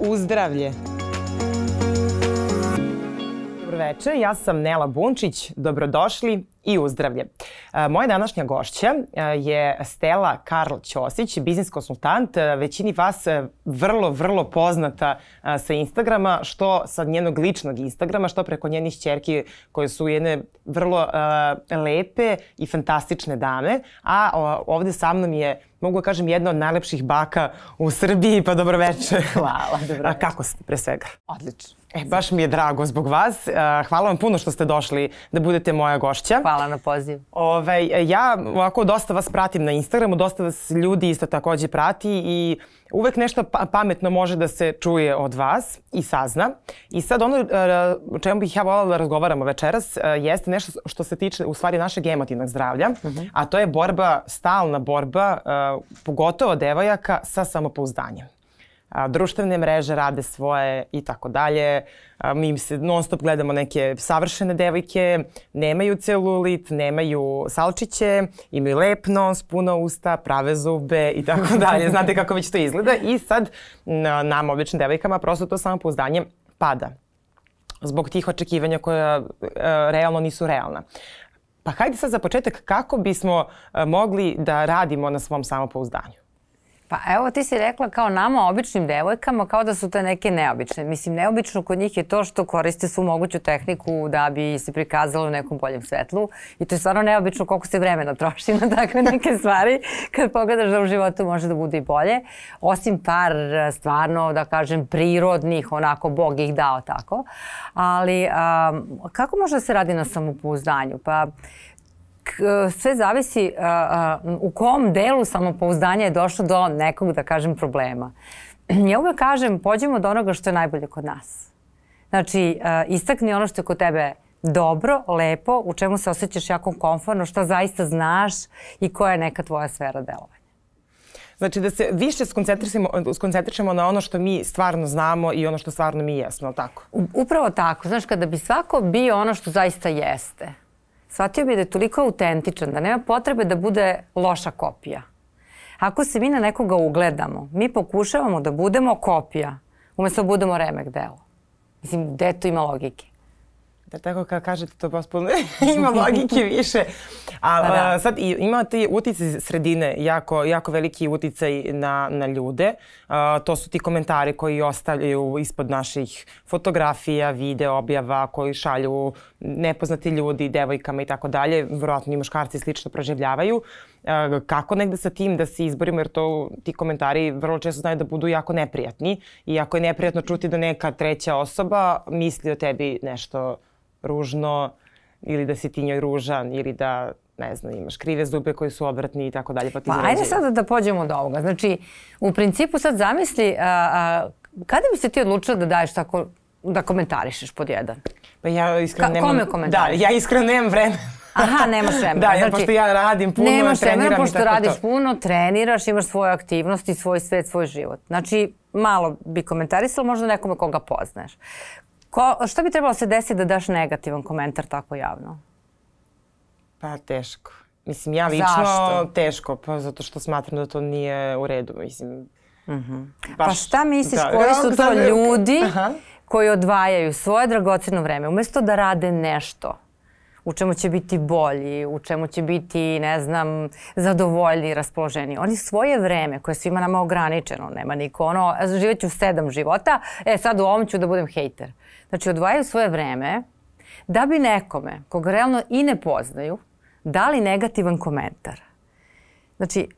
uzdravlje veče, ja sam Nela Bunčić, dobrodošli i uzdravlje. E, moja današnja gošća e, je Stela Karl Ćosić, biznis konsultant, e, većini vas vrlo, vrlo poznata sa Instagrama, što sa njenog ličnog Instagrama, što preko njenih ćerki koje su jedne vrlo lepe i fantastične dame, a ovde sa mnom je mogu da kažem, jedna od najlepših baka u Srbiji, pa dobroveče. Hvala, dobroveče. Kako ste, pre svega? Odlično. E, baš mi je drago zbog vas. E, hvala vam puno što ste došli da budete moja gošća. Hvala na poziv. Ove, ovaj, ja ovako dosta vas pratim na Instagramu, dosta vas ljudi isto takođe prati i uvek nešto pa, pametno može da se čuje od vas i sazna. I sad ono e, o čemu bih ja volala da razgovaramo večeras e, jeste nešto što se tiče u stvari našeg emotivnog zdravlja, uh mhm. -huh. a to je borba, stalna borba, pogotovo devojaka, sa samopouzdanjem a, društvene mreže rade svoje i tako dalje. Mi im se non stop gledamo neke savršene devojke, nemaju celulit, nemaju salčiće, imaju lep nos, puno usta, prave zube i tako dalje. Znate kako već to izgleda i sad na, nam običnim devojkama prosto to samopouzdanje pada zbog tih očekivanja koja e, realno nisu realna. Pa hajde sad za početak kako bismo e, mogli da radimo na svom samopouzdanju? Pa evo ti si rekla kao nama, običnim devojkama, kao da su te neke neobične. Mislim, neobično kod njih je to što koriste svu moguću tehniku da bi se prikazalo u nekom boljem svetlu. I to je stvarno neobično koliko se vremena troši na takve neke stvari. Kad pogledaš da u životu može da bude i bolje. Osim par stvarno, da kažem, prirodnih, onako, Bog ih dao tako. Ali um, kako može da se radi na samopouzdanju? Pa E, sve zavisi e, e, u kom delu samopouzdanja je došlo do nekog, da kažem, problema. Ja uvek kažem, pođemo od onoga što je najbolje kod nas. Znači, istakni ono što je kod tebe dobro, lepo, u čemu se osjećaš jako komforno, šta zaista znaš i koja je neka tvoja sfera delovanja. Znači da se više skoncentrišemo, skoncentrišemo na ono što mi stvarno znamo i ono što stvarno mi jesmo, ali tako? Upravo tako. Znaš, kada bi svako bio ono što zaista jeste, shvatio bi da je toliko autentičan, da nema potrebe da bude loša kopija. Ako se mi na nekoga ugledamo, mi pokušavamo da budemo kopija, umesto da budemo remek delo. Mislim, gde to ima logike? Da tako kao kažete, to potpuno ima logike više. A, pa da, da. sad ima ti utice sredine, jako, jako veliki uticaj na, na ljude. A, to su ti komentari koji ostavljaju ispod naših fotografija, video, objava, koji šalju nepoznati ljudi, devojkama i tako dalje, vjerojatno i muškarci slično proživljavaju. E, kako negde sa tim da se izborimo, jer to ti komentari vrlo često znaju da budu jako neprijatni i ako je neprijatno čuti da neka treća osoba misli o tebi nešto ružno ili da si ti njoj ružan ili da ne znam, imaš krive zube koji su obratni i tako dalje. Pa, pa ajde sada da pođemo do ovoga. Znači, u principu sad zamisli a, a, kada bi se ti odlučila da daješ tako da komentarišeš pod jedan? Pa ja iskreno Ka, nemam... Kome komentariš? Da, ja iskreno nemam vremena. Aha, nema vremena. da, ja, znači, pošto ja radim puno, nemaš treniram vremena, pošto i tako radiš puno, treniraš, imaš svoje aktivnosti, svoj svet, svoj život. Znači, malo bi komentarisala, možda nekome koga poznaješ. Ko, šta bi trebalo se desiti da daš negativan komentar tako javno? Pa teško. Mislim, ja lično Zašto? teško, pa zato što smatram da to nije u redu. Mislim, Mm -hmm. Baš, pa šta misliš, da, koji su to ljudi Aha koji odvajaju svoje dragoceno vreme, umesto da rade nešto u čemu će biti bolji, u čemu će biti, ne znam, zadovoljni, raspoloženi. Oni svoje vreme, koje svima nama ograničeno, nema niko ono, e, živjet sedam života, e sad u ovom ću da budem hejter. Znači, odvajaju svoje vreme da bi nekome, koga realno i ne poznaju, dali negativan komentar. Znači,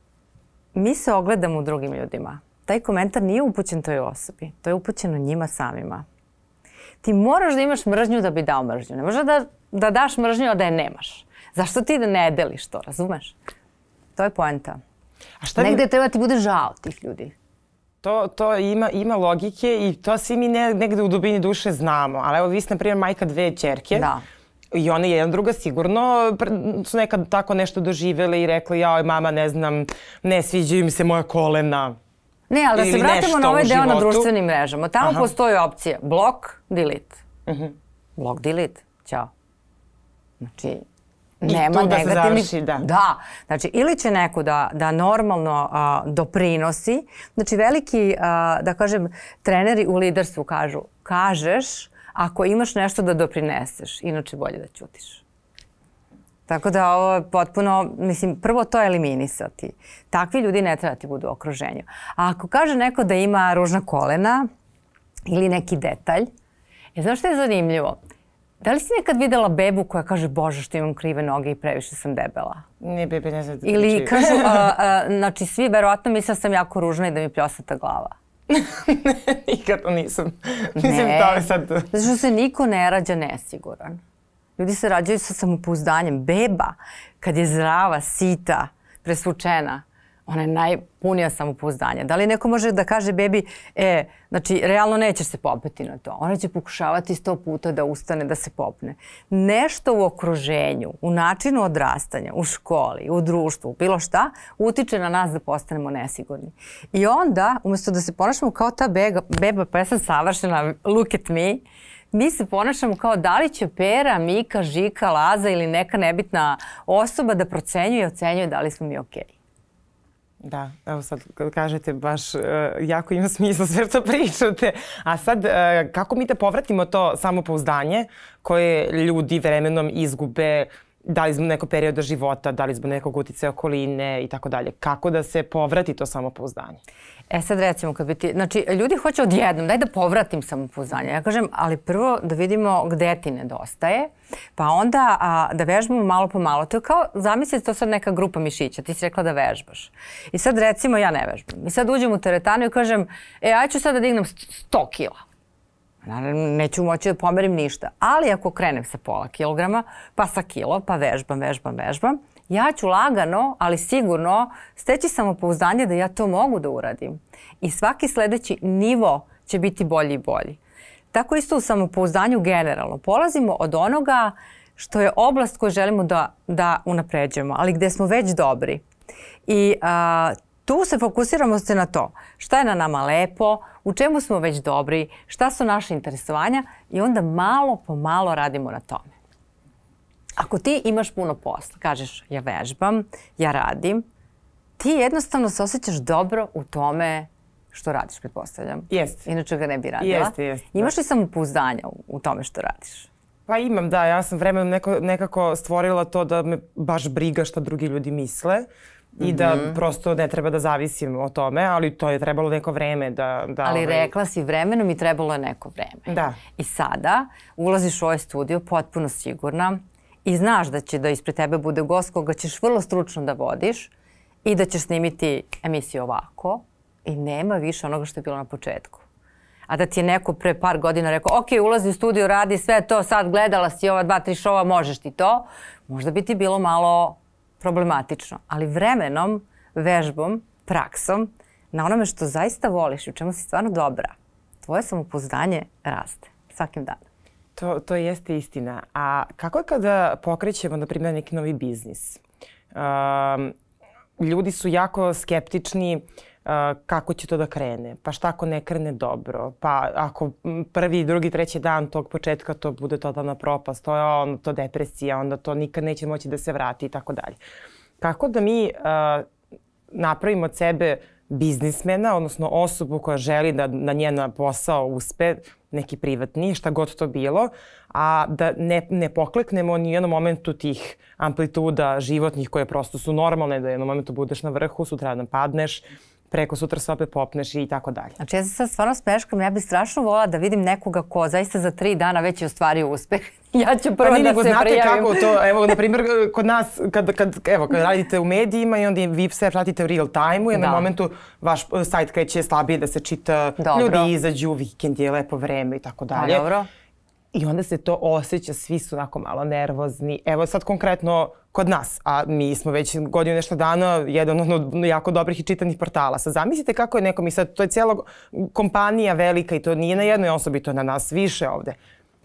mi se ogledamo u drugim ljudima. Taj komentar nije upućen toj osobi, to je upućeno njima samima ti moraš da imaš mržnju da bi dao mržnju. Ne možeš da, da daš mržnju, a da je nemaš. Zašto ti da ne deliš to, razumeš? To je poenta. A šta Negde bi... treba ti bude žao tih ljudi. To, to ima, ima logike i to svi mi ne, negde u dubini duše znamo. Ali evo vi ste, na primjer, majka dve čerke. Da. I one jedna druga sigurno su nekad tako nešto doživele i rekli jao mama ne znam, ne sviđaju mi se moja kolena. Ne, ali da se vratimo na ovaj deo na društvenim mrežama. Tamo Aha. postoji opcija blok, delete. Uh mhm. -huh. Blok, delete, ćao. Znači, nema I da negativni... Završi, da. da. Znači, ili će neko da, da normalno a, doprinosi. Znači, veliki, a, da kažem, treneri u liderstvu kažu, kažeš ako imaš nešto da doprineseš, inače bolje da ćutiš. Tako da ovo je potpuno, mislim, prvo to eliminisati. Takvi ljudi ne treba da ti budu u okruženju. A ako kaže neko da ima ružna kolena ili neki detalj, je, znaš što je zanimljivo? Da li si nekad videla bebu koja kaže Bože što imam krive noge i previše sam debela? Ne, bebe ne znam. Ili znači- kažu, a, a, znači svi verovatno mislila da sam jako ružna i da mi pljosata glava. ne, nikad nisam. Nisam ne. to sad. Zato što se niko ne rađa nesiguran. Ljudi se rađaju sa samopouzdanjem. Beba, kad je zdrava, sita, presvučena, ona je najpunija samopouzdanja. Da li neko može da kaže bebi, e, znači, realno nećeš se popeti na to. Ona će pokušavati sto puta da ustane, da se popne. Nešto u okruženju, u načinu odrastanja, u školi, u društvu, bilo šta, utiče na nas da postanemo nesigurni. I onda, umesto da se ponašamo kao ta bega, beba, pa ja sam savršena, look at me, mi se ponašamo kao da li će Pera, Mika, Žika, Laza ili neka nebitna osoba da procenjuje i ocenjuje da li smo mi okej. Okay. Da, evo sad kad kažete baš e, jako ima smisla sve što pričate. A sad e, kako mi da povratimo to samopouzdanje koje ljudi vremenom izgube da li zbog nekog perioda života, da li zbog nekog utice okoline i tako dalje. Kako da se povrati to samopouzdanje? E sad recimo, kad bi ti, znači ljudi hoće odjednom, daj da povratim samopouzdanje. Ja kažem, ali prvo da vidimo gde ti nedostaje, pa onda a, da vežbamo malo po malo. To je kao, zamisli to sad neka grupa mišića, ti si rekla da vežbaš. I sad recimo ja ne vežbam. I sad uđem u teretanu i kažem, e, ja ću sad da dignem 100 kila. Naravno, neću moći da pomerim ništa. Ali ako krenem sa pola kilograma, pa sa kilo, pa vežbam, vežbam, vežbam, ja ću lagano, ali sigurno, steći samopouzdanje da ja to mogu da uradim. I svaki sledeći nivo će biti bolji i bolji. Tako isto u samopouzdanju generalno. Polazimo od onoga što je oblast koju želimo da, da unapređujemo, ali gde smo već dobri. I a, tu se fokusiramo se na to. Šta je na nama lepo, u čemu smo već dobri, šta su naše interesovanja i onda malo po malo radimo na tome. Ako ti imaš puno posla, kažeš ja vežbam, ja radim, ti jednostavno se osjećaš dobro u tome što radiš, pretpostavljam. Jeste. Inače ga ne bi radila. Jeste, jeste. Da. Imaš li samopouzdanja u, u tome što radiš? Pa imam, da. Ja sam vremenom neko, nekako stvorila to da me baš briga šta drugi ljudi misle i da mm -hmm. prosto ne treba da zavisim o tome, ali to je trebalo neko vreme da... da ali ovaj... rekla si vremenom i trebalo je neko vreme. Da. I sada ulaziš u ovaj studio potpuno sigurna i znaš da će da ispred tebe bude gost koga ćeš vrlo stručno da vodiš i da ćeš snimiti emisiju ovako i nema više onoga što je bilo na početku. A da ti je neko pre par godina rekao, ok, ulazi u studio, radi sve to, sad gledala si ova dva, tri šova, možeš ti to, možda bi ti bilo malo problematično, ali vremenom, vežbom, praksom, na onome što zaista voliš i u čemu si stvarno dobra, tvoje samopouzdanje raste svakim danom. To, to jeste istina. A kako je kada pokrećemo, na primjer, neki novi biznis? Um, ljudi su jako skeptični uh, kako će to da krene, pa šta ako ne krene dobro, pa ako prvi, drugi, treći dan tog početka to bude totalna propast, to je ono, to depresija, onda to nikad neće moći da se vrati i tako dalje. Kako da mi uh, napravimo od sebe biznismena, odnosno osobu koja želi da, na njena posao uspe, neki privatni, šta god to bilo, a da ne, ne pokleknemo ni u jednom momentu tih amplituda životnih koje prosto su normalne, da u jednom momentu budeš na vrhu, sutra dan padneš, preko sutra se opet popneš i tako dalje. Znači ja se sad stvarno smeškam, ja bih strašno volala da vidim nekoga ko zaista za tri dana već je ostvario uspeh. Ja ću prvo pa, da nego, se znate kako to, evo, na primjer, kod nas, kad, kad, evo, kad radite u medijima i onda vi sve pratite u real time-u jednom da. momentu vaš sajt kreće slabije da se čita, Dobro. ljudi izađu, vikend je lepo vreme i tako pa dalje. A, dobro. I onda se to osjeća, svi su onako malo nervozni. Evo sad konkretno kod nas, a mi smo već godinu nešto dana jedan od jako dobrih i čitanih portala. Sad zamislite kako je nekom i sad, to je cijela kompanija velika i to nije na jednoj osobi, to je na nas više ovde.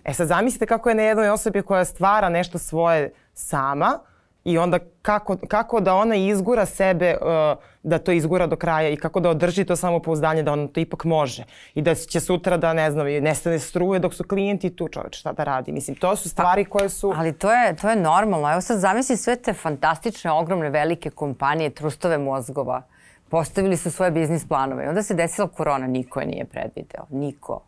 E sad zamislite kako je na jednoj osobi koja stvara nešto svoje sama, uh, i onda kako, kako da ona izgura sebe, uh, da to izgura do kraja i kako da održi to samopouzdanje da ona to ipak može i da će sutra da ne znam, nestane struje dok su klijenti tu čoveč, šta da radi. Mislim, to su stvari pa, koje su... Ali to je, to je normalno. Evo sad zamisli sve te fantastične, ogromne, velike kompanije, trustove mozgova. Postavili su svoje biznis planove i onda se desila korona, niko je nije predvideo, niko.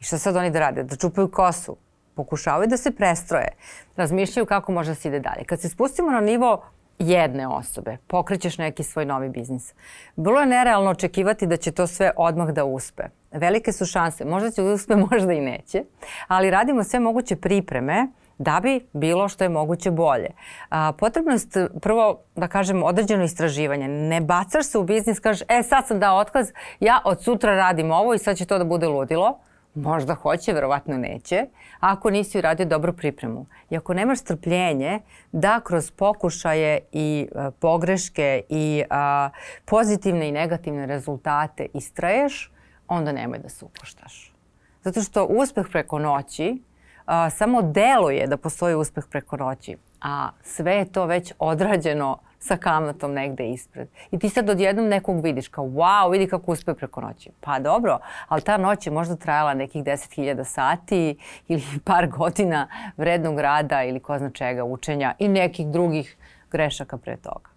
I šta sad oni da rade? Da čupaju kosu? pokušavaju da se prestroje, razmišljaju kako može da se ide dalje. Kad se spustimo na nivo jedne osobe, pokrećeš neki svoj novi biznis. Bilo je nerealno očekivati da će to sve odmah da uspe. Velike su šanse, možda će da uspe, možda i neće, ali radimo sve moguće pripreme da bi bilo što je moguće bolje. A, potrebno je prvo, da kažem, određeno istraživanje. Ne bacaš se u biznis, kažeš, e sad sam dao otkaz, ja od sutra radim ovo i sad će to da bude ludilo Možda hoće, verovatno neće, ako nisi uradio dobru pripremu. I ako nemaš strpljenje da kroz pokušaje i e, pogreške i a, pozitivne i negativne rezultate istraješ, onda nemoj da se upoštaš. Zato što uspeh preko noći a, samo deluje da postoji uspeh preko noći, a sve je to već odrađeno sa kamatom negde ispred. I ti sad odjednom nekog vidiš kao wow, vidi kako uspe preko noći. Pa dobro, ali ta noć je možda trajala nekih 10.000 sati ili par godina vrednog rada ili ko zna čega učenja i nekih drugih grešaka pre toga.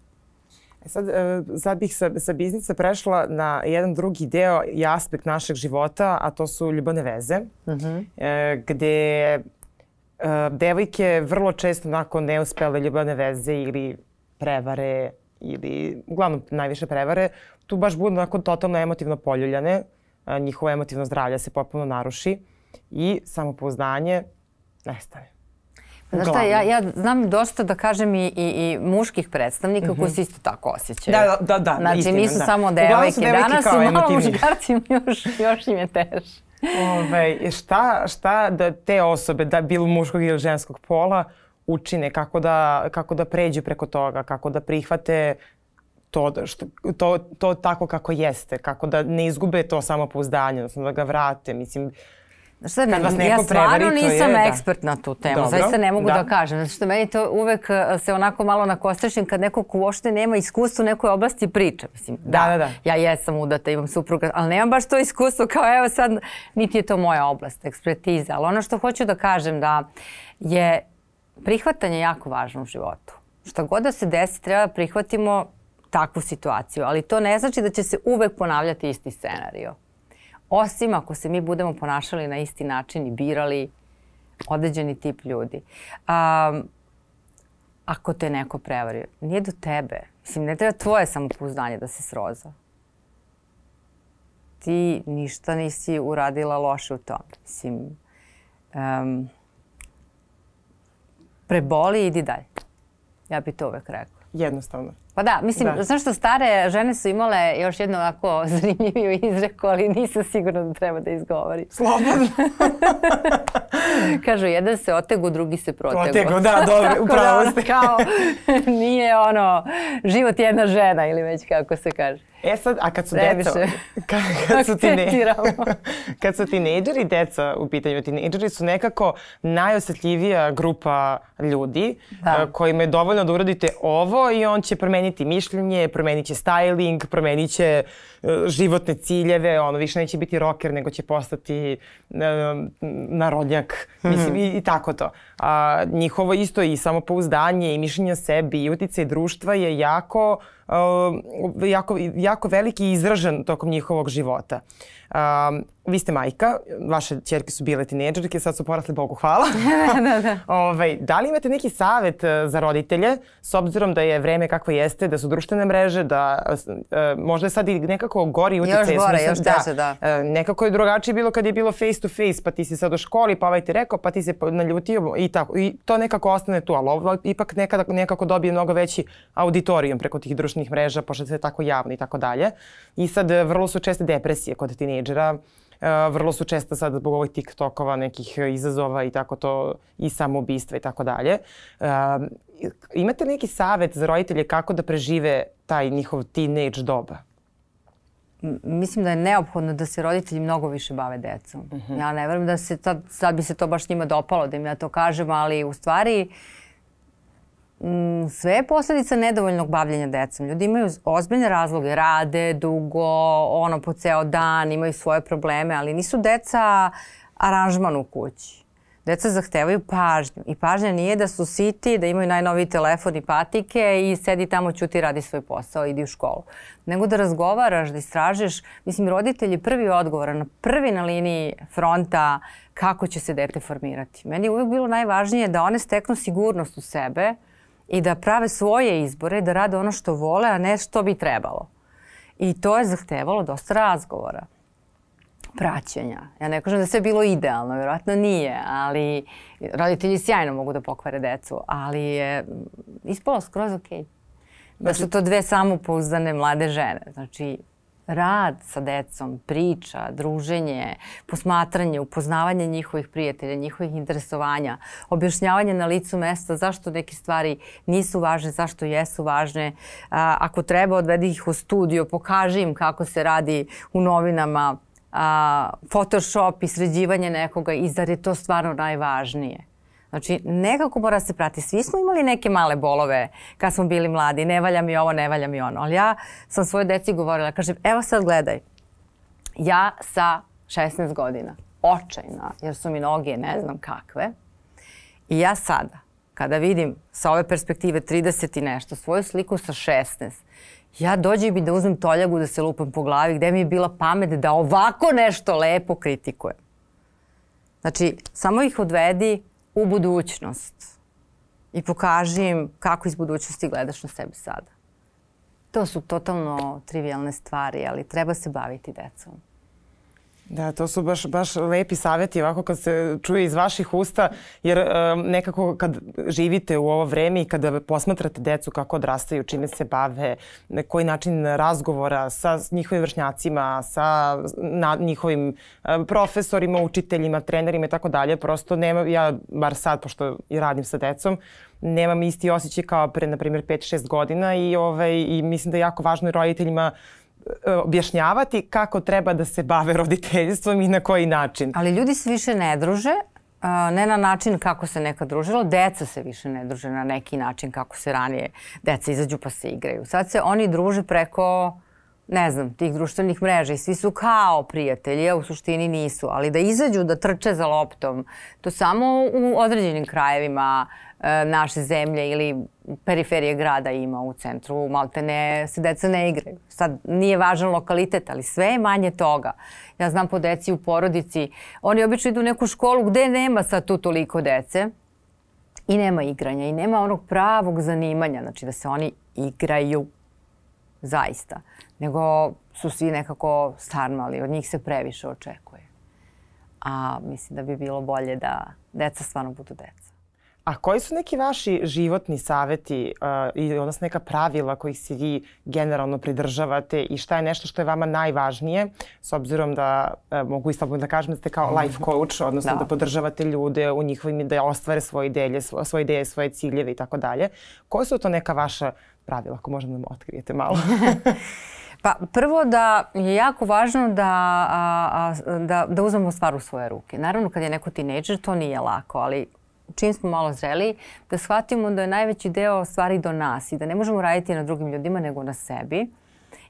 E sad, e, sad bih sa, sa biznisa prešla na jedan drugi deo i aspekt našeg života, a to su ljubavne veze, uh mhm. -huh. e, gde e, devojke vrlo često nakon neuspele ljubavne veze ili prevare ili uglavnom najviše prevare, tu baš budu onako totalno emotivno poljuljane, njihovo emotivno zdravlje se potpuno naruši i samopouznanje nestane. Pa znaš šta, ja, ja znam dosta da kažem i, i, i muških predstavnika mm -hmm. koji se mhm. isto tako osjećaju. Da, da, da, da. Znači istina, nisu da. samo devojke. Danas su malo muškarci, još, još im je teže. Ove, ovaj, šta, šta da te osobe, da bilo muškog ili ženskog pola, učine, kako da, kako da pređu preko toga, kako da prihvate to, da što, to, to tako kako jeste, kako da ne izgube to samopouzdanje, odnosno da ga vrate. Mislim, Znaš šta, ne, vas neko ja stvarno nisam je, da. ekspert da. na tu temu, Dobro, zaista ne mogu da, da kažem. Zato što meni to uvek e, se onako malo nakostrešim kad neko ko uopšte nema iskustvo u nekoj oblasti priča. Mislim, da, da, da, da. ja jesam udata, imam supruga, ali nemam baš to iskustvo kao evo sad, niti je to moja oblast, ekspertiza. Ali ono što hoću da kažem da je Prihvatanje je jako važno u životu. Šta god da se desi, treba da prihvatimo takvu situaciju, ali to ne znači da će se uvek ponavljati isti scenario. Osim ako se mi budemo ponašali na isti način i birali određeni tip ljudi. Um, ako te neko prevario, nije do tebe. Mislim, ne treba tvoje samopouzdanje da se sroza. Ti ništa nisi uradila loše u tom. Mislim, um, preboli i idi dalje. Ja bih to uvek rekla. Jednostavno. Pa da, mislim, da. znaš što stare žene su imale još jednu ovako zanimljiviju izreku, ali nisam sigurna da treba da izgovori. Slobodno. Kažu, jedan se otegu, drugi se protegu. Protegu, da, dobro, upravo da, ste. ono, kao, nije ono, život jedna žena ili već kako se kaže. E sad, a kad su deca, kad, kad, su tine, kad su tinejdžeri deca u pitanju, tinejdžeri su nekako najosetljivija grupa ljudi da. Eh, kojima je dovoljno da uradite ovo i on će promeniti promeniti mišljenje, promenit će styling, promenit će životne ciljeve, ono, više neće biti roker, nego će postati uh, narodnjak, mm -hmm. mislim, i, i tako to. A, njihovo isto i samopouzdanje i mišljenje o sebi i uticaj društva je jako, uh, jako, jako veliki i izražen tokom njihovog života. Um, vi ste majka, vaše čerke su bile tineđerke, sad su porasle, Bogu hvala. da, da, da. Ove, ovaj, da li imate neki savet uh, za roditelje, s obzirom da je vreme kako jeste, da su društvene mreže, da e, možda je sad i nekako nekako gori utjecaj. Još gore, da, još teže, da. da. Nekako je drugačije bilo kad je bilo face to face, pa ti si sad u školi, pa ovaj ti rekao, pa ti se naljutio i tako. I to nekako ostane tu, ali ovo ipak nekada, nekako dobije mnogo veći auditorijum preko tih društvenih mreža, pošto je tako javno i tako dalje. I sad e, vrlo su česte depresije kod tinejdžera. E, vrlo su česta sad zbog ovih TikTokova, nekih izazova i tako to, i samoubistva i tako dalje. imate neki savet za roditelje kako da prežive taj njihov teenage doba? mislim da je neophodno da se roditelji mnogo više bave decom. Mm -hmm. Ja ne verujem da se tad, sad bi se to baš njima dopalo da im ja to kažem, ali u stvari m, sve je posledica nedovoljnog bavljenja decom. Ljudi imaju ozbiljne razloge, rade dugo, ono po ceo dan, imaju svoje probleme, ali nisu deca aranžman u kući. Deca zahtevaju pažnju i pažnja nije da su siti, da imaju najnoviji telefon i patike i sedi tamo, ćuti, radi svoj posao, idi u školu. Nego da razgovaraš, da istražiš. Mislim, roditelji prvi odgovor, na prvi na liniji fronta kako će se dete formirati. Meni je uvijek bilo najvažnije da one steknu sigurnost u sebe i da prave svoje izbore, da rade ono što vole, a ne što bi trebalo. I to je zahtevalo dosta razgovora praćenja. Ja ne kažem da sve bilo idealno, vjerojatno nije, ali roditelji sjajno mogu da pokvare decu, ali je mm, ispalo skroz okej. Okay. Da znači- su to dve samopouzdane mlade žene. Znači, rad sa decom, priča, druženje, posmatranje, upoznavanje njihovih prijatelja, njihovih interesovanja, objašnjavanje na licu mesta zašto neke stvari nisu važne, zašto jesu važne. Ako treba, odvedi ih u studio, pokaži im kako se radi u novinama, a, Photoshop i sređivanje nekoga i zar je to stvarno najvažnije? Znači, nekako mora se prati. Svi smo imali neke male bolove kad smo bili mladi. Ne valja mi ovo, ne valja mi ono. Ali ja sam svoje deci govorila, kažem, evo sad gledaj. Ja sa 16 godina, očajna, jer su mi noge ne znam kakve. I ja sada, kada vidim sa ove perspektive 30 i nešto, svoju sliku sa 16, Ja dođem bi da uzmem toljagu da se lupam po glavi, gde mi je bila pamet da ovako nešto lepo kritikujem. Znači, samo ih odvedi u budućnost i pokaži im kako iz budućnosti gledaš na sebe sada. To su totalno trivialne stvari, ali treba se baviti decom. Da, to su baš, baš lepi savjeti ovako kad se čuje iz vaših usta, jer um, nekako kad živite u ovo vreme i kada posmatrate decu kako odrastaju, čime se bave, na koji način razgovora sa njihovim vršnjacima, sa na, njihovim um, profesorima, učiteljima, trenerima i tako dalje, prosto nema, ja bar sad, pošto i radim sa decom, nemam isti osjećaj kao pre, na primjer, 5-6 godina i, ovaj, i mislim da je jako važno i roditeljima E, objašnjavati kako treba da se bave roditeljstvom i na koji način. Ali ljudi se više ne druže, e, ne na način kako se nekad družilo, deca se više ne druže na neki način kako se ranije deca izađu pa se igraju. Sad se oni druže preko ne znam, tih društvenih mreža i svi su kao prijatelji, a u suštini nisu, ali da izađu da trče za loptom, to samo u određenim krajevima e, naše zemlje ili periferije grada ima u centru, malte ne se deca ne igraju. Sad nije važan lokalitet, ali sve je manje toga. Ja znam po deci u porodici, oni obično idu u neku školu gde nema sad tu toliko dece, i nema igranja i nema onog pravog zanimanja, znači da se oni igraju zaista. Nego su svi nekako starmali, od njih se previše očekuje. A mislim da bi bilo bolje da deca stvarno budu deca. A koji su neki vaši životni saveti uh, i odnosno neka pravila kojih se vi generalno pridržavate i šta je nešto što je vama najvažnije s obzirom da uh, mogu i slobodno da kažem da ste kao mhm. life coach, odnosno da, da podržavate ljude u njihovim da ostvare svoje ideje, svoje, svoje ideje, svoje ciljeve i tako dalje. Koje su to neka vaša pravila ako možemo da nam otkrijete malo? Pa prvo da je jako važno da, a, a, da, da uzmemo stvar u svoje ruke. Naravno kad je neko tinejdžer to nije lako, ali čim smo malo zreli, da shvatimo da je najveći deo stvari do nas i da ne možemo raditi na drugim ljudima nego na sebi.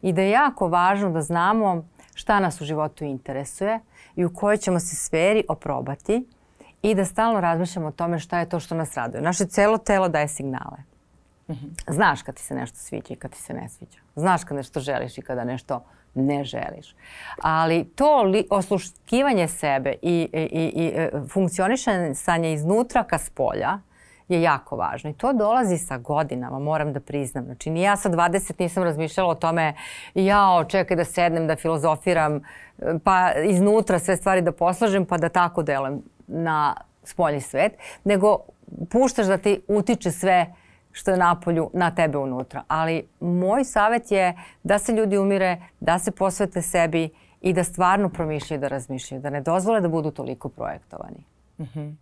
I da je jako važno da znamo šta nas u životu interesuje i u kojoj ćemo se sferi oprobati i da stalno razmišljamo o tome šta je to što nas raduje. Naše celo telo daje signale. Mm Znaš kad ti se nešto sviđa i kad ti se ne sviđa. Znaš kad nešto želiš i kada nešto ne želiš. Ali to li, osluškivanje sebe i, i, i e, funkcionišanje iznutra ka spolja je jako važno. I to dolazi sa godinama, moram da priznam. Znači, ni ja sa 20 nisam razmišljala o tome, ja čekaj da sednem, da filozofiram, e, pa iznutra sve stvari da poslažem, pa da tako delam na spoljni svet, nego puštaš da ti utiče sve uh, što je napolju na tebe unutra. Ali moj savet je da se ljudi umire, da se posvete sebi i da stvarno promišljaju, da razmišljaju, da ne dozvole da budu toliko projektovani. Mm -hmm.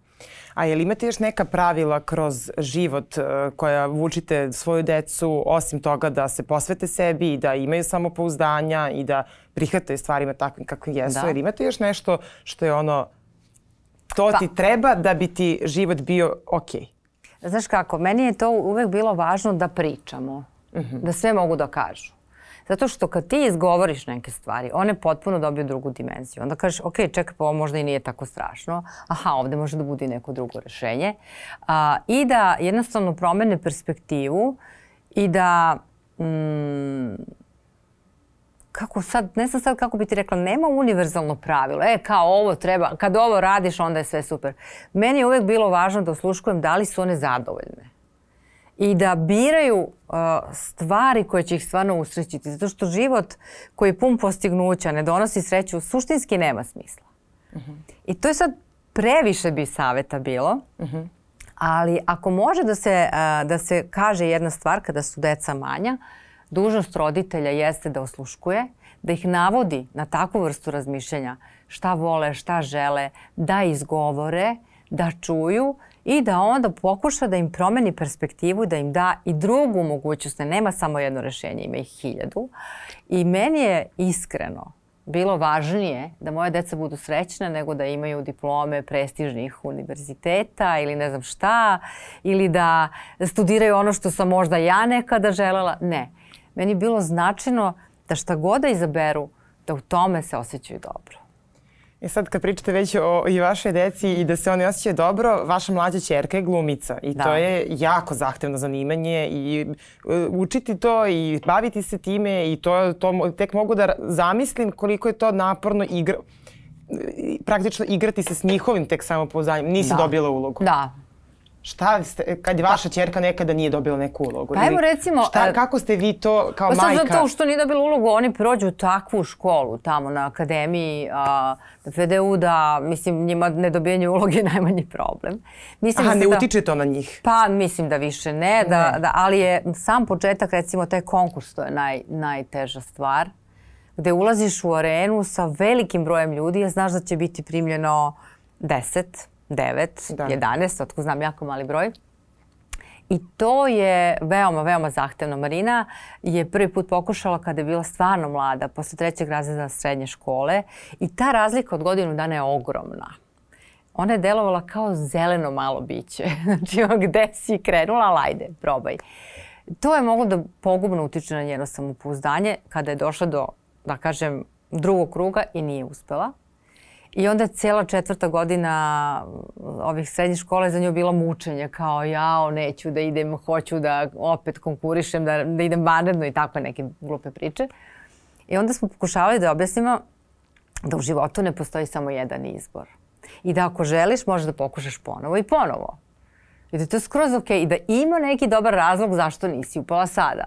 A je li imate još neka pravila kroz život e, koja vučite svoju decu, osim toga da se posvete sebi i da imaju samopouzdanja i da prihvataju stvarima takvim kakvim jesu? Da. Jer imate još nešto što je ono, to pa. ti treba da bi ti život bio okej? Okay? Znaš kako, meni je to uvek bilo važno da pričamo. Mm -hmm. Da sve mogu da kažu. Zato što kad ti izgovoriš neke stvari, one potpuno dobiju drugu dimenziju. Onda kažeš, ok, čekaj, pa ovo možda i nije tako strašno. Aha, ovde može da bude neko drugo rešenje. A, I da jednostavno promene perspektivu i da... Mm, kako sad, ne znam sad kako bi ti rekla, nema univerzalno pravilo. E, kao ovo treba, kad ovo radiš, onda je sve super. Meni je uvek bilo važno da osluškujem da li su one zadovoljne. I da biraju uh, stvari koje će ih stvarno usrećiti. Zato što život koji je pun postignuća, ne donosi sreću, suštinski nema smisla. Uh mhm. -huh. I to je sad previše bi saveta bilo. Uh mhm. -huh. Ali ako može da se, uh, da se kaže jedna stvar kada su deca manja, uh, Dužnost roditelja jeste da osluškuje, da ih navodi na takvu vrstu razmišljanja, šta vole, šta žele, da izgovore, da čuju i da onda pokuša da im promeni perspektivu, da im da i drugu mogućnost. Ne, nema samo jedno rešenje, ima ih hiljadu. I meni je iskreno bilo važnije da moje deca budu srećna nego da imaju diplome prestižnih univerziteta ili ne znam šta, ili da studiraju ono što sam možda ja nekada želela. Ne meni je bilo značajno da šta god da izaberu, da u tome se osjećaju dobro. I e sad kad pričate već o i vašoj deci i da se oni osjećaju dobro, vaša mlađa ćerka je glumica i da. to je jako zahtevno zanimanje i e, učiti to i baviti se time i to, to tek mogu da zamislim koliko je to naporno igra, praktično igrati se s njihovim tek samopouzdanjem. Nisi da. dobila ulogu. Da, Šta ste, e, kad pa- vaša pa, čerka nekada nije dobila neku ulogu? Pa evo recimo... Šta, e, kako ste vi to kao pa majka? Pa sad zato što nije dobila ulogu, oni prođu takvu školu tamo na akademiji a, FDU da, mislim, njima nedobijanje uloge je najmanji problem. Mislim Aha, da ne da, utiče to na njih? Pa mislim da više ne, da, ne. Da, ali je sam početak, recimo, taj konkurs, to je naj, najteža stvar, gde ulaziš u arenu sa velikim brojem ljudi, a znaš da će biti primljeno deset, 9, da. 11, otko znam jako mali broj. I to je veoma, veoma zahtevno. Marina je prvi put pokušala kada je bila stvarno mlada, posle trećeg razreda srednje škole i ta razlika od godinu dana je ogromna. Ona je delovala kao zeleno malo biće. Znači, gde si krenula, ali probaj. To je moglo da pogubno utiče na njeno samopouzdanje kada je došla do, da kažem, drugog kruga i nije uspela. I onda je cijela četvrta godina ovih srednjih škola za nju bilo mučenje, kao jao, neću da idem, hoću da opet konkurišem, da, da idem vanredno i tako neke glupe priče. I onda smo pokušavali da objasnimo da u životu ne postoji samo jedan izbor. I da ako želiš, možeš da pokušaš ponovo i ponovo. I da je to skroz okej okay. i da ima neki dobar razlog zašto nisi upala sada.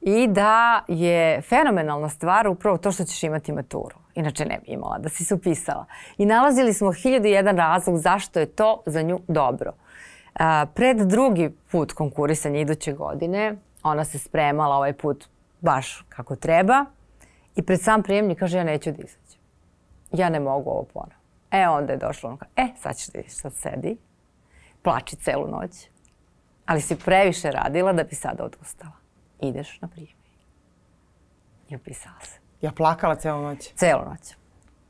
I da je fenomenalna stvar upravo to što ćeš imati maturu inače ne bi imala da si se upisala. I nalazili smo hiljadu jedan razlog zašto je to za nju dobro. A, pred drugi put konkurisanja iduće godine, ona se spremala ovaj put baš kako treba i pred sam prijemni kaže ja neću da izađem. Ja ne mogu ovo ponovno. E onda je došlo ono kao, e sad ćeš da vidiš, sad sedi, plači celu noć, ali si previše radila da bi sada odustala. Ideš na prijemni. I upisala se. Ja plakala celo noć. Celo noć.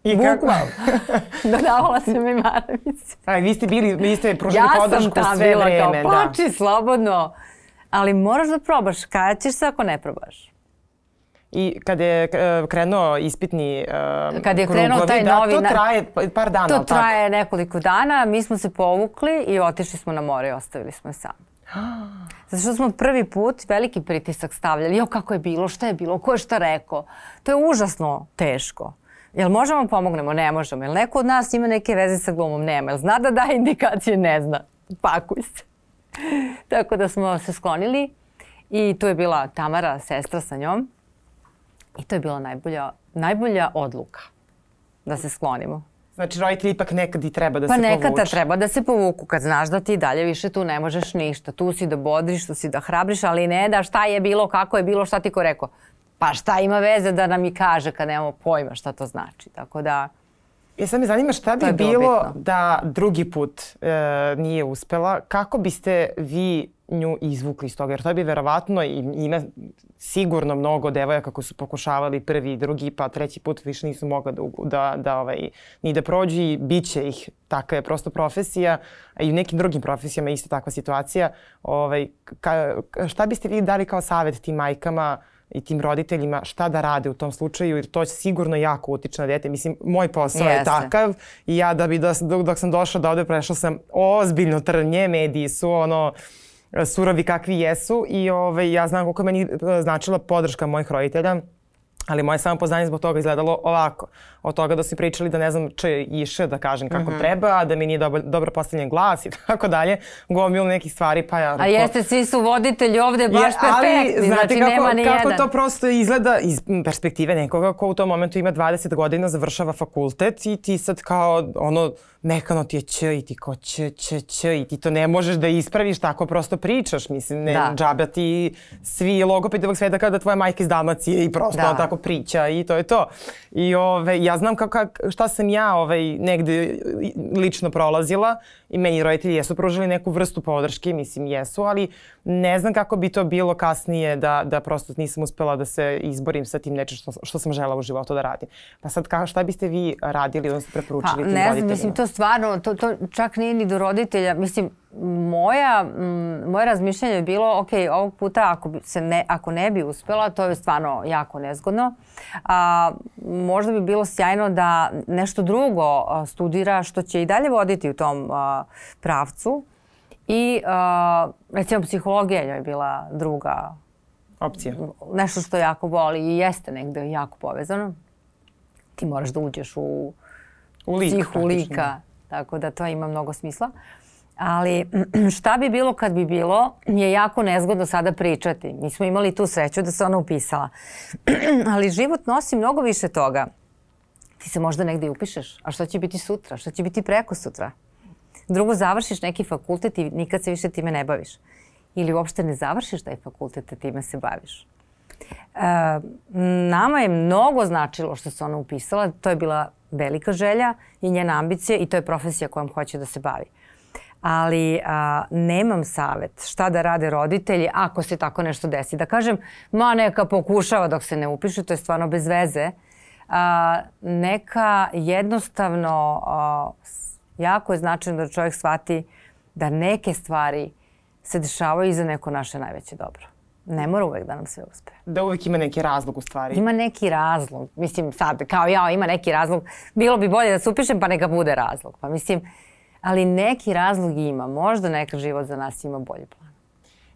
I Bukvalno. Dodavala se mi maramice. A, vi ste bili, vi ste pružili ja podršku sve vreme. Ja sam tam bila kao, plači da. slobodno. Ali moraš da probaš, kada ćeš se ako ne probaš. I kad je e, krenuo ispitni uh, Kad je krenuo taj da, novi... To traje par dana, To traje tako? nekoliko dana. Mi smo se povukli i otišli smo na more i ostavili smo je sami. Zato što smo prvi put veliki pritisak stavljali. Jo, kako je bilo, šta je bilo, ko je šta rekao. To je užasno teško. Jel možemo da pomognemo? Ne možemo. Jel neko od nas ima neke veze sa glumom? Nema. Jel zna da da indikacije? Ne zna. Pakuj se. Tako da smo se sklonili i tu je bila Tamara, sestra sa njom. I to je bila najbolja, najbolja odluka da se sklonimo. Znači, roditelji ipak nekad i treba da pa se povuče. Pa nekada treba da se povuku, kad znaš da ti dalje više tu ne možeš ništa. Tu si da bodriš, tu si da hrabriš, ali ne da šta je bilo, kako je bilo, šta ti ko rekao. Pa šta ima veze da nam i kaže kad nemamo pojma šta to znači. Tako da... Ja e, sad me zanima šta bi bilo, bilo da drugi put e, nije uspela. Kako biste vi nju izvukli iz toga, jer to bi verovatno i ima sigurno mnogo devojaka kako su pokušavali prvi, drugi, pa treći put više nisu mogla da, da, da ovaj, ni da prođu i bit će ih. takva je prosto profesija i u nekim drugim profesijama isto takva situacija. Ovaj, ka, šta biste vi dali kao savet tim majkama i tim roditeljima šta da rade u tom slučaju, jer to sigurno jako utiče na dete. Mislim, moj posao Jeste. je takav i ja da bi, dok, dok sam došla da ovde prešla sam ozbiljno trnje, mediji su ono, E, surovi kakvi jesu i ovaj, ja znam koliko je meni e, značila podrška mojih roditelja, ali moje samopoznanje zbog toga izgledalo ovako. Od toga da su pričali da ne znam če iše da kažem kako mm -hmm. treba, da mi nije dobro, dobro postavljen glas i tako dalje. Gomilu nekih stvari pa ja... A jeste, svi su voditelji ovde baš je, perfektni, znači kako, nema ni jedan. kako to prosto izgleda iz perspektive nekoga ko u tom momentu ima 20 godina, završava fakultet i ti sad kao ono mekano ti je ć i ti ko ć, ć, ć i ti to ne možeš da ispraviš, tako prosto pričaš, mislim, ne, da. džaba ti svi logopedovog sveta kao da tvoja majka iz Dalmacije i prosto da. tako priča i to je to. I ove, ja znam kako, kak, šta sam ja ovaj, negde lično prolazila i meni roditelji jesu pružili neku vrstu podrške, mislim jesu, ali ne znam kako bi to bilo kasnije da, da prosto nisam uspela da se izborim sa tim nečem što, što sam žela u životu da radim. Pa sad ka, šta biste vi radili, odnosno preporučili pa, tim ne znam, mislim, to stvarno, to, to čak nije ni do roditelja. Mislim, moja, m, mm, moje razmišljanje je bilo, ok, ovog puta ako, se ne, ako ne bi uspela, to je stvarno jako nezgodno. A, možda bi bilo sjajno da nešto drugo a, studira što će i dalje voditi u tom a, pravcu. I uh, recimo psihologija njoj je bila druga opcija. Nešto što jako voli i jeste negde jako povezano. Ti moraš da uđeš u, u lik, psihu lika. Da. Tako da to ima mnogo smisla. Ali šta bi bilo kad bi bilo je jako nezgodno sada pričati. Mi smo imali tu sreću da se ona upisala. Ali život nosi mnogo više toga. Ti se možda negde i upišeš. A šta će biti sutra? Šta će biti preko sutra? Drugo, završiš neki fakultet i nikad se više time ne baviš. Ili uopšte ne završiš taj fakultet, a time se baviš. E, nama je mnogo značilo što se ona upisala. To je bila velika želja i njena ambicija i to je profesija kojom hoće da se bavi. Ali a, nemam savet šta da rade roditelji ako se tako nešto desi. Da kažem, ma neka pokušava dok se ne upiše, to je stvarno bez veze. A, neka jednostavno a, Jako je značajno da čovjek shvati da neke stvari se dešavaju i za neko naše najveće dobro. Ne mora uvek da nam sve uspe. Da uvek ima neki razlog u stvari. Ima neki razlog. Mislim sad, kao ja, ima neki razlog. Bilo bi bolje da se upišem pa neka bude razlog. Pa mislim, ali neki razlog ima. Možda neka život za nas ima bolji plan.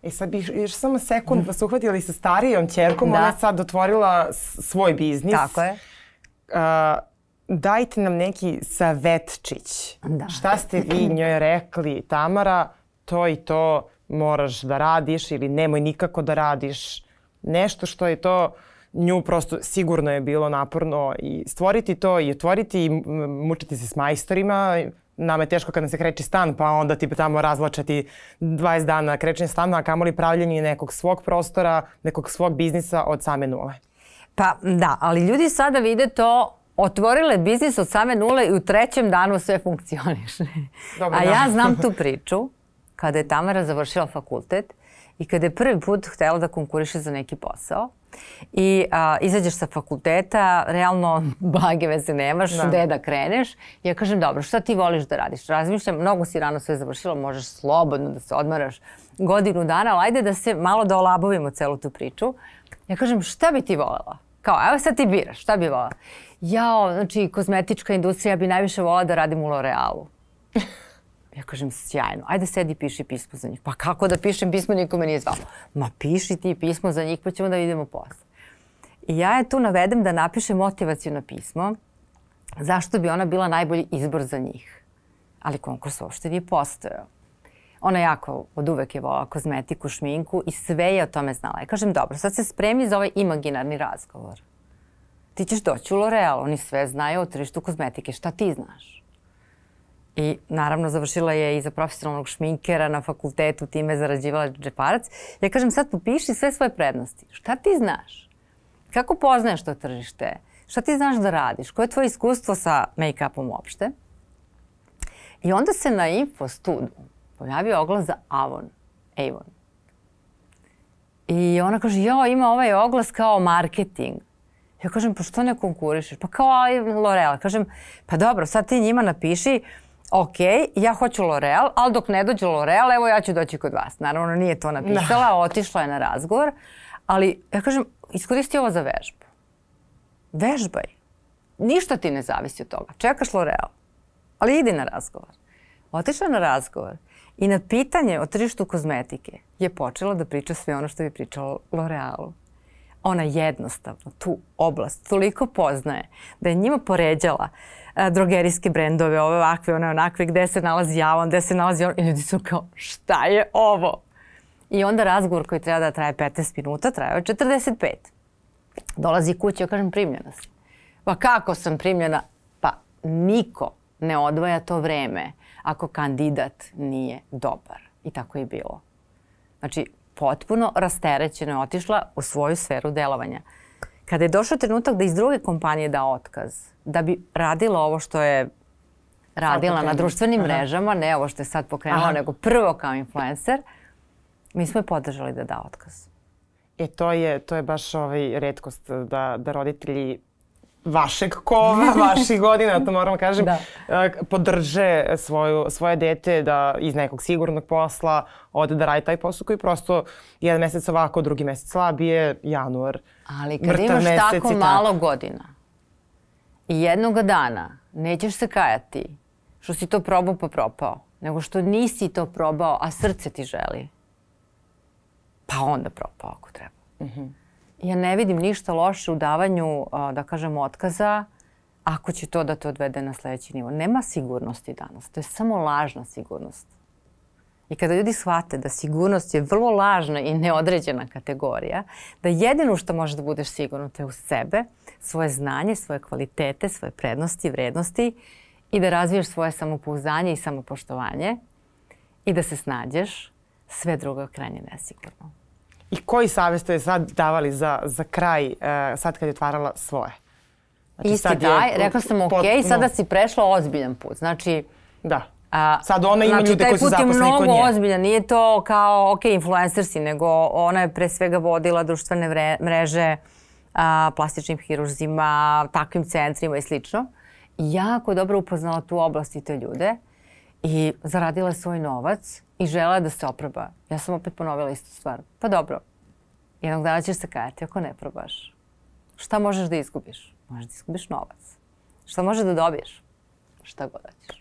E sad bih još samo sekund vas da uhvatila i sa starijom čerkom. Da. Ona je sad otvorila svoj biznis. Tako je. Uh, dajte nam neki savetčić. Da. Šta ste vi njoj rekli, Tamara, to i to moraš da radiš ili nemoj nikako da radiš. Nešto što je to nju prosto sigurno je bilo naporno i stvoriti to i otvoriti i mučiti se s majstorima. Nama je teško kad nam se kreći stan, pa onda ti tamo razlačati 20 dana krećenje stana, a kamoli pravljenje nekog svog prostora, nekog svog biznisa od same nule. Pa da, ali ljudi sada vide to otvorile biznis od same nule i u trećem danu sve funkcioniše. Dobar, A ja da. znam tu priču kada je Tamara završila fakultet i kada je prvi put htela da konkuriše za neki posao. I a, izađeš sa fakulteta, realno blage veze nemaš, da. gde da kreneš. Ja kažem, dobro, šta ti voliš da radiš? Razmišljam, mnogo si rano sve završila, možeš slobodno da se odmaraš godinu dana, ali ajde da se malo da olabovimo celu tu priču. Ja kažem, šta bi ti volela? Kao, evo sad ti biraš, šta bi volala? Jao, znači, kozmetička industrija bi najviše volala da radim u L'Orealu. Ja kažem, sjajno, ajde sedi piši pismo za njih. Pa kako da pišem pismo, niko me nije zvao. Ma piši ti pismo za njih, pa ćemo da vidimo posle. I ja je tu navedem da napiše motivacijono pismo zašto bi ona bila najbolji izbor za njih. Ali konkurs uopšte nije postojao. Ona jako od uvek je volala kozmetiku, šminku i sve je o tome znala. Ja kažem, dobro, sad se spremi za ovaj imaginarni razgovor. Ti ćeš doći u L'Oreal, oni sve znaju o tržištu kozmetike, šta ti znaš? I naravno završila je i za profesionalnog šminkera na fakultetu, time zarađivala džeparac. Ja kažem, sad popiši sve svoje prednosti. Šta ti znaš? Kako poznaješ to tržište? Šta ti znaš da radiš? Koje je tvoje iskustvo sa make-upom uopšte? I onda se na info studiju pojavio oglas za Avon, Avon. I ona kaže, jo, ima ovaj oglas kao marketing. Ja kažem, pa što ne konkurišeš? Pa kao L'Oreal. Kažem, pa dobro, sad ti njima napiši, ok, ja hoću L'Oreal, ali dok ne dođe L'Oreal, evo ja ću doći kod vas. Naravno, nije to napisala, da. otišla je na razgovor. Ali, ja kažem, iskoristi ovo za vežbu. Vežbaj. Ništa ti ne zavisi od toga. Čekaš L'Oreal. Ali idi na razgovor. Otišla je na razgovor. I na pitanje o tržištu kozmetike je počela da priča sve ono što bi pričala L'Orealu. Ona jednostavno tu oblast toliko poznaje da je njima poređala a, e, drogerijske brendove, ove ovakve, one onakve, gde se nalazi javan, gde se nalazi ono. I ljudi su kao, šta je ovo? I onda razgovor koji treba da traje 15 minuta, trajao 45. Dolazi kući, ja kažem, primljena sam. Pa kako sam primljena? Pa niko ne odvaja to vreme ako kandidat nije dobar. I tako je bilo. Znači, potpuno rasterećeno je otišla u svoju sferu delovanja. Kada je došao trenutak da iz druge kompanije da otkaz, da bi radila ovo što je radila na društvenim mrežama, ne ovo što je sad pokrenula, Aha. nego prvo kao influencer, mi smo je podržali da da otkaz. E to je, to je baš ovaj redkost da, da roditelji vašeg kova, vaših godina, to moram da kažem, da. E, podrže svoju, svoje dete da iz nekog sigurnog posla ode da radi taj posao koji prosto jedan mesec ovako, drugi mesec slabije, januar, Ali kad imaš mesec tako malo godina i jednog dana nećeš se kajati što si to probao pa propao, nego što nisi to probao, a srce ti želi, pa onda propao ako treba. Mhm. Mm ja ne vidim ništa loše u davanju, da kažem, otkaza ako će to da te odvede na sledeći nivo. Nema sigurnosti danas. To je samo lažna sigurnost. I kada ljudi shvate da sigurnost je vrlo lažna i neodređena kategorija, da jedino što možeš da budeš siguran to je u sebe, svoje znanje, svoje kvalitete, svoje prednosti, vrednosti i da razviješ svoje samopouzdanje i samopoštovanje i da se snađeš, sve drugo je krajnje nesigurno. I koji savjet ste sad davali za, za kraj, uh, sad kad je otvarala svoje? Znači, Isti daj, rekla sam ok, potpuno... sada si prešla ozbiljan put. Znači, da. A, Sad ona ima znači, ljude koji su zaposleni kod nje. Znači, taj put je mnogo ozbiljan. Nije to kao, ok, influencer si, nego ona je pre svega vodila društvene vre, mreže a, plastičnim hirurzima, takvim centrima i slično. Jako dobro upoznala tu oblast i te ljude i zaradila svoj novac i žela da se oproba. Ja sam opet ponovila istu stvar. Pa dobro, jednog dana ćeš se kajati ako ne probaš. Šta možeš da izgubiš? Možeš da izgubiš novac. Šta možeš da dobiješ? Šta god da ćeš.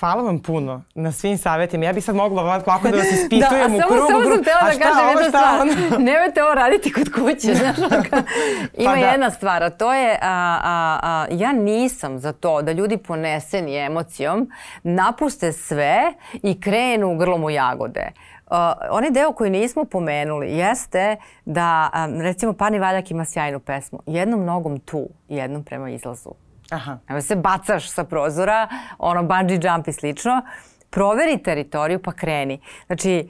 Hvala vam puno na svim savjetima. Ja bih sad mogla ovako ako da vas da, ispitujem da, u krugu. Samo sam htjela da kažem jednu stvar. Ono? Nemojte ovo raditi kod kuće. Znaš, pa ima pa jedna da. stvar, a to je a, a, a, ja nisam za to da ljudi poneseni emocijom napuste sve i krenu grlom u jagode. Uh, onaj deo koji nismo pomenuli jeste da, um, recimo, Pani Valjak ima sjajnu pesmu. Jednom nogom tu, jednom prema izlazu. Aha. Evo se bacaš sa prozora, ono bungee jump i slično. Proveri teritoriju pa kreni. Znači,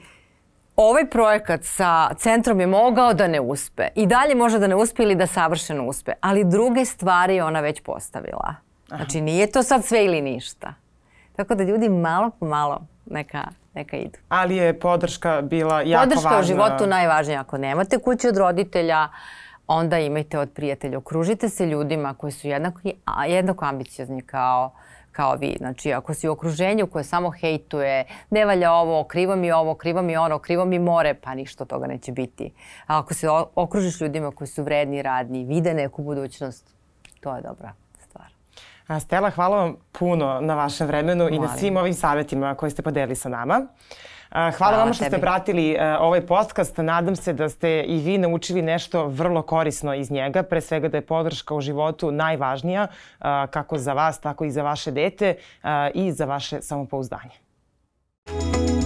ovaj projekat sa centrom je mogao da ne uspe. I dalje može da ne uspe ili da savršeno uspe. Ali druge stvari ona već postavila. Znači, nije to sad sve ili ništa. Tako da ljudi malo po malo neka neka idu. Ali je podrška bila jako podrška važna. Podrška u životu najvažnija. Ako nemate kuću od roditelja, uh, onda imajte od prijatelja. Okružite se ljudima koji su jednako, a, jednako ambiciozni kao, kao vi. Znači, ako si u okruženju koje samo hejtuje, ne valja ovo, krivo mi ovo, krivo mi ono, krivo mi more, pa ništa toga neće biti. A ako se okružiš ljudima koji su vredni, radni, vide neku budućnost, to je dobra stvar. A Stela, hvala vam puno na vašem vremenu Molim. i na svim ovim savjetima koje ste podelili sa nama. Hvala, Hvala vam što tebi. ste pratili e, ovaj podcast. Nadam se da ste i vi naučili nešto vrlo korisno iz njega. Pre svega da je podrška u životu najvažnija e, kako za vas, tako i za vaše dete e, i za vaše samopouzdanje. Thank you